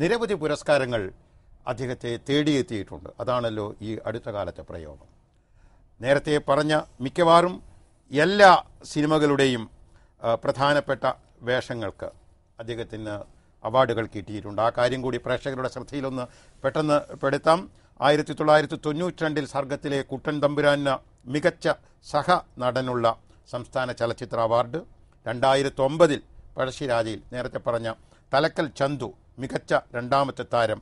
നിരവധി പുരസ്കാരങ്ങൾ അദ്ദേഹത്തെ തേടിയെത്തിയിട്ടുണ്ട് അതാണല്ലോ ഈ അടുത്ത കാലത്തെ പ്രയോഗം നേരത്തെ പറഞ്ഞ മിക്കവാറും എല്ലാ സിനിമകളുടെയും പ്രധാനപ്പെട്ട വേഷങ്ങൾക്ക് അദ്ദേഹത്തിന് അവാർഡുകൾ കിട്ടിയിട്ടുണ്ട് ആ കാര്യം കൂടി പ്രേക്ഷകരുടെ ശ്രദ്ധയിലൊന്ന് പെട്ടെന്ന് പെടുത്താം ആയിരത്തി തൊള്ളായിരത്തി തൊണ്ണൂറ്റി രണ്ടിൽ സർഗത്തിലെ കുട്ടൻ തമ്പുരാന് മികച്ച സഹ നടനുള്ള സംസ്ഥാന ചലച്ചിത്ര അവാർഡ് രണ്ടായിരത്തി ഒമ്പതിൽ പഴശ്ശിരാജയിൽ നേരത്തെ പറഞ്ഞ തലക്കൽ ചന്തു മികച്ച രണ്ടാമത്തെ താരം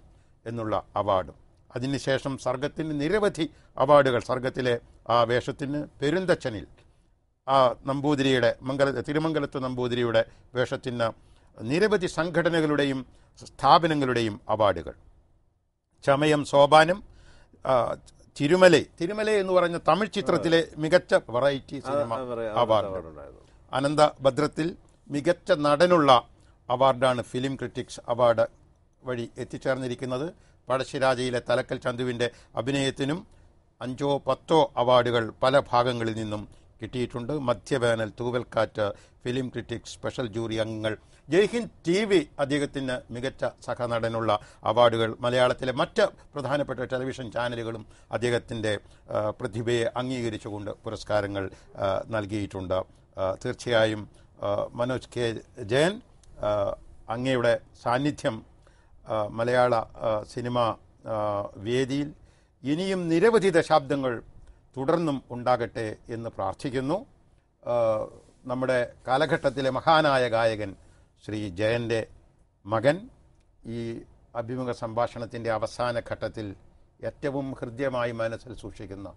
എന്നുള്ള അവാർഡും അതിനുശേഷം സർഗത്തിന് നിരവധി അവാർഡുകൾ സർഗത്തിലെ ആ വേഷത്തിന് പെരുന്തച്ഛനിൽ ആ നമ്പൂതിരിയുടെ മംഗല തിരുമംഗലത്ത് നമ്പൂതിരിയുടെ വേഷത്തിന് നിരവധി സംഘടനകളുടെയും സ്ഥാപനങ്ങളുടെയും അവാർഡുകൾ ചമയം സോപാനം തിരുമല തിരുമല എന്ന് പറഞ്ഞ തമിഴ് ചിത്രത്തിലെ മികച്ച വെറൈറ്റി സിനിമ അവാർഡ് അനന്ത ഭദ്രത്തിൽ മികച്ച നടനുള്ള അവാർഡാണ് ഫിലിം ക്രിറ്റിക്സ് അവാർഡ് വഴി എത്തിച്ചേർന്നിരിക്കുന്നത് പഴശ്ശിരാജയിലെ തലക്കൽ ചന്തുവിൻ്റെ അഭിനയത്തിനും അഞ്ചോ പത്തോ അവാർഡുകൾ പല ഭാഗങ്ങളിൽ നിന്നും കിട്ടിയിട്ടുണ്ട് മധ്യവേനൽ തൂവൽക്കാറ്റ് ഫിലിം ക്രിറ്റിക്സ് സ്പെഷ്യൽ ജൂറി അംഗങ്ങൾ ജയ്ഹിന്ദ് ടി വി അദ്ദേഹത്തിന് മികച്ച സഹനടനുള്ള അവാർഡുകൾ മലയാളത്തിലെ മറ്റ് പ്രധാനപ്പെട്ട ടെലിവിഷൻ ചാനലുകളും അദ്ദേഹത്തിൻ്റെ പ്രതിഭയെ അംഗീകരിച്ചുകൊണ്ട് പുരസ്കാരങ്ങൾ നൽകിയിട്ടുണ്ട് തീർച്ചയായും മനോജ് കെ ജയൻ അങ്ങയുടെ സാന്നിധ്യം മലയാള സിനിമ വേദിയിൽ ഇനിയും നിരവധി ദശാബ്ദങ്ങൾ തുടർന്നും ഉണ്ടാകട്ടെ എന്ന് പ്രാർത്ഥിക്കുന്നു നമ്മുടെ കാലഘട്ടത്തിലെ മഹാനായ ഗായകൻ ശ്രീ ജയൻ്റെ മകൻ ഈ അഭിമുഖ സംഭാഷണത്തിൻ്റെ അവസാന ഘട്ടത്തിൽ ഏറ്റവും ഹൃദ്യമായി മനസ്സിൽ സൂക്ഷിക്കുന്ന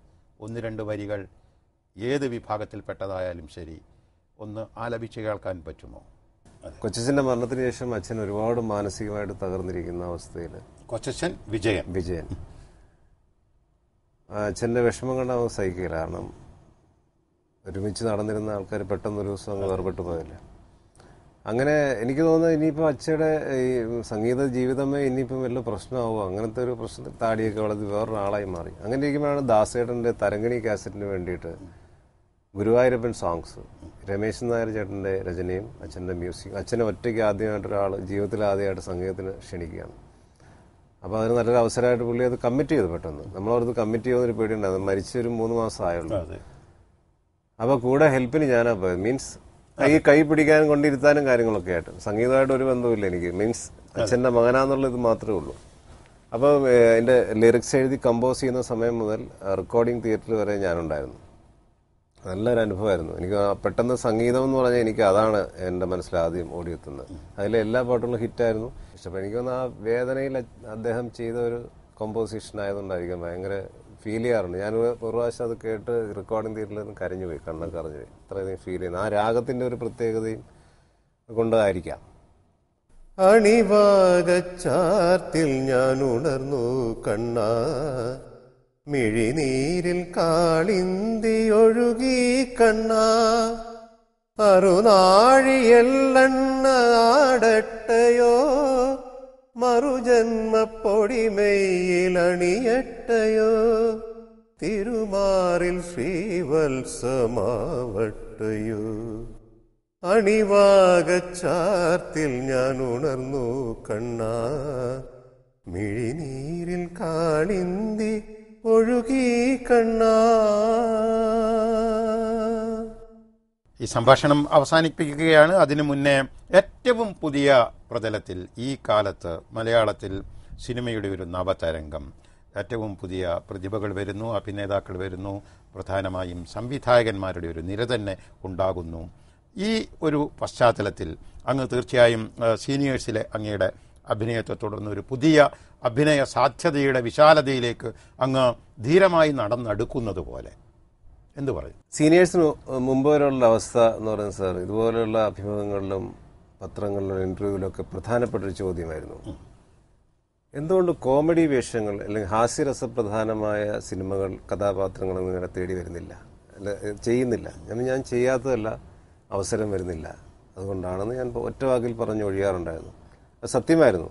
ഒന്ന് രണ്ട് വരികൾ ഏത് വിഭാഗത്തിൽപ്പെട്ടതായാലും ശരി ഒന്ന് ആലപിച്ച് കേൾക്കാൻ പറ്റുമോ കൊച്ചച്ഛൻ്റെ മരണത്തിന് ശേഷം അച്ഛൻ ഒരുപാട് മാനസികമായിട്ട് തകർന്നിരിക്കുന്ന അവസ്ഥയിൽ കൊച്ചച്ഛൻ വിജയൻ വിജയൻ അച്ഛന്റെ വിഷമം കണ്ട സഹിക്കില്ല കാരണം ഒരുമിച്ച് നടന്നിരുന്ന ആൾക്കാർ പെട്ടെന്ന് ഒരു ദിവസം അങ്ങ് വേർപെട്ട് പോയില്ല അങ്ങനെ എനിക്ക് തോന്നുന്നത് ഇനിയിപ്പോൾ അച്ഛയുടെ ഈ സംഗീത ജീവിതമേ ഇനിയിപ്പം വലിയ പ്രശ്നമാവുക അങ്ങനത്തെ ഒരു പ്രശ്നത്തിൽ താടിയൊക്കെ വളർത്തി വേറൊരാളായി മാറി അങ്ങനെ ഇരിക്കുമ്പോഴാണ് ദാസേട്ടൻ്റെ തരങ്കണി കാസറ്റിന് വേണ്ടിയിട്ട് ഗുരുവായൂരപ്പൻ സോങ്സ് രമേശൻ നായർ ചേട്ടൻ്റെ രചനയും അച്ഛൻ്റെ മ്യൂസിക് അച്ഛനെ ഒറ്റയ്ക്ക് ആദ്യമായിട്ടൊരാൾ ഒരാൾ ജീവിതത്തിൽ ആദ്യമായിട്ട് സംഗീതത്തിന് ക്ഷണിക്കുകയാണ് അപ്പോൾ അതിന് നല്ലൊരു അവസരമായിട്ട് പുള്ളി അത് കമ്മിറ്റ് ചെയ്തു പെട്ടെന്ന് നമ്മളവർത്ത് കമ്മിറ്റ് ചെയ്യുന്നൊരു പേടിയുണ്ടായിരുന്നു മരിച്ച ഒരു മൂന്ന് മാസം ആയുള്ളൂ അപ്പോൾ കൂടെ ഹെൽപ്പിന് ഞാനാ പോയത് മീൻസ് ഈ കൈ പിടിക്കാനും കൊണ്ടിരുത്താനും കാര്യങ്ങളൊക്കെ ആയിട്ട് സംഗീതമായിട്ട് ഒരു ബന്ധമില്ല എനിക്ക് മീൻസ് അച്ഛൻ്റെ മകനാന്നുള്ള ഇത് മാത്രമേ ഉള്ളൂ അപ്പോൾ എൻ്റെ ലിറിക്സ് എഴുതി കമ്പോസ് ചെയ്യുന്ന സമയം മുതൽ റെക്കോർഡിംഗ് തിയേറ്ററിൽ വരെ ഞാനുണ്ടായിരുന്നു നല്ലൊരു അനുഭവമായിരുന്നു എനിക്ക് പെട്ടെന്ന് സംഗീതം എന്ന് പറഞ്ഞാൽ എനിക്ക് അതാണ് എന്റെ മനസ്സിൽ ആദ്യം ഓടിയെത്തുന്നത് അതിലെ എല്ലാ പാട്ടുകളും ഹിറ്റായിരുന്നു ഇഷ്ടപ്പെട്ടു എനിക്ക് തോന്നുന്നു ആ വേദനയിൽ അദ്ദേഹം ചെയ്ത ഒരു കോമ്പോസിഷൻ ആയതുകൊണ്ടായിരിക്കും ഭയങ്കര ഫീൽ ചെയ്യാറുണ്ട് ഞാൻ ഒരു പ്രാവശ്യം അത് കേട്ട് റെക്കോർഡിംഗ് തിയേറ്ററിൽ കരഞ്ഞു പോയി കണ്ണൊക്കെ അറിഞ്ഞു അത്രയധികം ഫീൽ ചെയ്യുന്നു ആ രാഗത്തിന്റെ ഒരു പ്രത്യേകതയും കൊണ്ടായിരിക്കാം അണിവാഗച്ചാർത്തിൽ ഞാൻ ഉണർന്നു കണ്ണാ മിഴിനീരിൽ കാളിന്തിയൊഴുകി കണ്ണ അറുനാഴിയെല്ലണ്ണ ആടട്ടയോ മറുജന്മപ്പൊടിമെയ്യിലണിയട്ടയോ തിരുമാറിൽ ശ്രീവത്സമാവട്ടയോ അണിവാകച്ചാർത്തിൽ ഞാൻ ഉണർന്നു കണ്ണ മിഴിനീരിൽ കാളിന്തി ഒഴുകി കണ്ണ ഈ സംഭാഷണം അവസാനിപ്പിക്കുകയാണ് അതിനു മുന്നേ ഏറ്റവും പുതിയ പ്രതലത്തിൽ ഈ കാലത്ത് മലയാളത്തിൽ സിനിമയുടെ ഒരു നവതരംഗം ഏറ്റവും പുതിയ പ്രതിഭകൾ വരുന്നു അഭിനേതാക്കൾ വരുന്നു പ്രധാനമായും സംവിധായകന്മാരുടെ ഒരു നിര തന്നെ ഉണ്ടാകുന്നു ഈ ഒരു പശ്ചാത്തലത്തിൽ അങ്ങ് തീർച്ചയായും സീനിയേഴ്സിലെ അങ്ങയുടെ അഭിനയത്തെ തുടർന്ന് ഒരു പുതിയ അഭിനയ സാധ്യതയുടെ വിശാലതയിലേക്ക് അങ്ങ് ധീരമായി നടന്നെടുക്കുന്നത് പോലെ എന്ത് പറയും സീനിയേഴ്സിന് മുമ്പ് വരെയുള്ള അവസ്ഥ എന്ന് പറയുന്നത് സാർ ഇതുപോലെയുള്ള അഭിമുഖങ്ങളിലും പത്രങ്ങളിലും ഇൻ്റർവ്യൂവിലൊക്കെ പ്രധാനപ്പെട്ടൊരു ചോദ്യമായിരുന്നു എന്തുകൊണ്ട് കോമഡി വേഷങ്ങൾ അല്ലെങ്കിൽ ഹാസ്യരസപ്രധാനമായ സിനിമകൾ കഥാപാത്രങ്ങൾ നിങ്ങളെ തേടി വരുന്നില്ല അല്ല ചെയ്യുന്നില്ല അങ്ങനെ ഞാൻ ചെയ്യാത്തതല്ല അവസരം വരുന്നില്ല അതുകൊണ്ടാണെന്ന് ഞാൻ ഒറ്റവാക്കിൽ പറഞ്ഞു പറഞ്ഞ് ഒഴിയാറുണ്ടായിരുന്നു സത്യമായിരുന്നു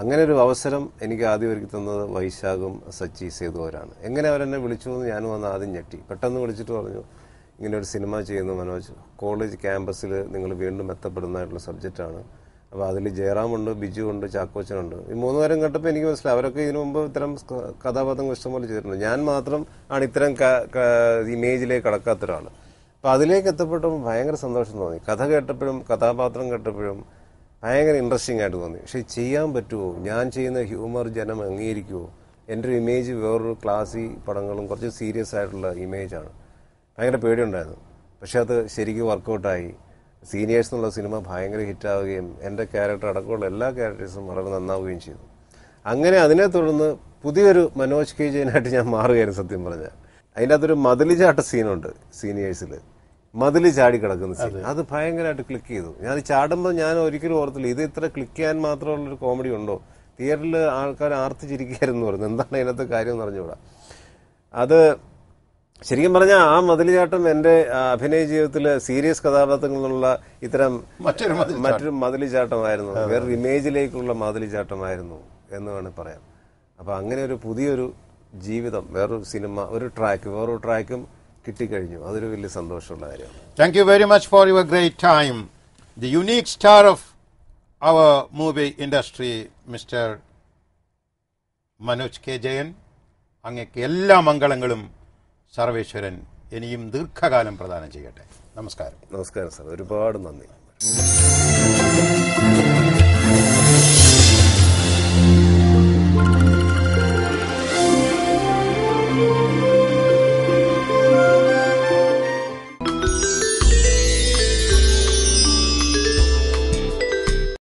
അങ്ങനെ ഒരു അവസരം എനിക്ക് ആദ്യം ഒരുക്കി തന്നത് വൈശാഖും സച്ചി സേതുവരാണ് എങ്ങനെ അവരെന്നെ വിളിച്ചു എന്ന് ഞാനും വന്ന് ആദ്യം ഞെട്ടി പെട്ടെന്ന് വിളിച്ചിട്ട് പറഞ്ഞു ഇങ്ങനെ ഒരു സിനിമ ചെയ്യുന്നു മനോജ് കോളേജ് ക്യാമ്പസിൽ നിങ്ങൾ വീണ്ടും എത്തപ്പെടുന്നതായിട്ടുള്ള സബ്ജക്റ്റാണ് അപ്പോൾ അതിൽ ജയറാമുണ്ട് ബിജു ഉണ്ട് ചാക്കോച്ചനുണ്ട് ഈ മൂന്ന് പേരും കേട്ടപ്പോൾ എനിക്ക് മനസ്സിലായി അവരൊക്കെ ഇതിനു മുമ്പ് ഇത്തരം കഥാപാത്രങ്ങൾ ഇഷ്ടംപോലെ ചെയ്തിട്ടുണ്ട് ഞാൻ മാത്രം ആണ് ഇത്തരം ഇമേജിലേക്ക് കടക്കാത്ത ഒരാൾ അപ്പോൾ അതിലേക്ക് എത്തപ്പെട്ടപ്പോൾ ഭയങ്കര സന്തോഷം തോന്നി കഥ കേട്ടപ്പോഴും കഥാപാത്രം കേട്ടപ്പോഴും ഭയങ്കര ഇൻട്രസ്റ്റിംഗ് ആയിട്ട് തോന്നി പക്ഷെ ചെയ്യാൻ പറ്റുമോ ഞാൻ ചെയ്യുന്ന ഹ്യൂമർ ജനം അംഗീകരിക്കുമോ എൻ്റെ ഒരു ഇമേജ് വേറൊരു ക്ലാസ്സി പടങ്ങളും കുറച്ച് സീരിയസ് ആയിട്ടുള്ള ഇമേജാണ് ഭയങ്കര പേടിയുണ്ടായിരുന്നു പക്ഷെ അത് ശരിക്കും വർക്കൗട്ടായി സീനിയേഴ്സ് എന്നുള്ള സിനിമ ഭയങ്കര ഹിറ്റാവുകയും എൻ്റെ ക്യാരക്ടർ അടക്കമുള്ള എല്ലാ ക്യാരക്ടേഴ്സും വളരെ നന്നാവുകയും ചെയ്തു അങ്ങനെ അതിനെ തുടർന്ന് പുതിയൊരു മനോജ് കെ ജയനായിട്ട് ഞാൻ മാറുകയായിരുന്നു സത്യം പറഞ്ഞാൽ അതിൻ്റെ അകത്തൊരു മതിലിചാട്ട സീനുണ്ട് സീനിയേഴ്സിൽ മതില് ചാടി കിടക്കുന്ന സീൻ അത് ഭയങ്കരമായിട്ട് ക്ലിക്ക് ചെയ്തു ഞാൻ ചാടുമ്പോൾ ഞാൻ ഒരിക്കലും ഓർത്തില്ല ഇത് ഇത്ര ക്ലിക്ക് ചെയ്യാൻ മാത്രമുള്ള ഒരു കോമഡി ഉണ്ടോ തിയേറ്ററിൽ ആൾക്കാർ ആർത്തിച്ചിരിക്കുകയായിരുന്നു പറഞ്ഞു എന്താണ് അതിനകത്ത് കാര്യം എന്ന് പറഞ്ഞുകൂടാ അത് ശരിക്കും പറഞ്ഞാൽ ആ ചാട്ടം എൻ്റെ അഭിനയ ജീവിതത്തിൽ സീരിയസ് കഥാപാത്രങ്ങളിലുള്ള ഇത്തരം മറ്റൊരു ചാട്ടമായിരുന്നു വേറൊരു ഇമേജിലേക്കുള്ള ചാട്ടമായിരുന്നു എന്ന് വേണം പറയാം അപ്പോൾ അങ്ങനെ ഒരു പുതിയൊരു ജീവിതം വേറൊരു സിനിമ ഒരു ട്രാക്ക് വേറൊരു ട്രാക്കും കിട്ടിക്കഴിഞ്ഞു അതൊരു വലിയ സന്തോഷമുള്ള കാര്യമാണ് thank you very much for your great time the unique star of our movie industry mister Manoj K Jayan അങ്ങക്ക് എല്ലാ മംഗളങ്ങളും സർവേശ്വരൻ ഇനിയും ദീർഘകാലം പ്രദാനം ചെയ്യട്ടെ നമസ്കാരം നമസ്കാരം സാർ ഒരുപാട് നന്ദി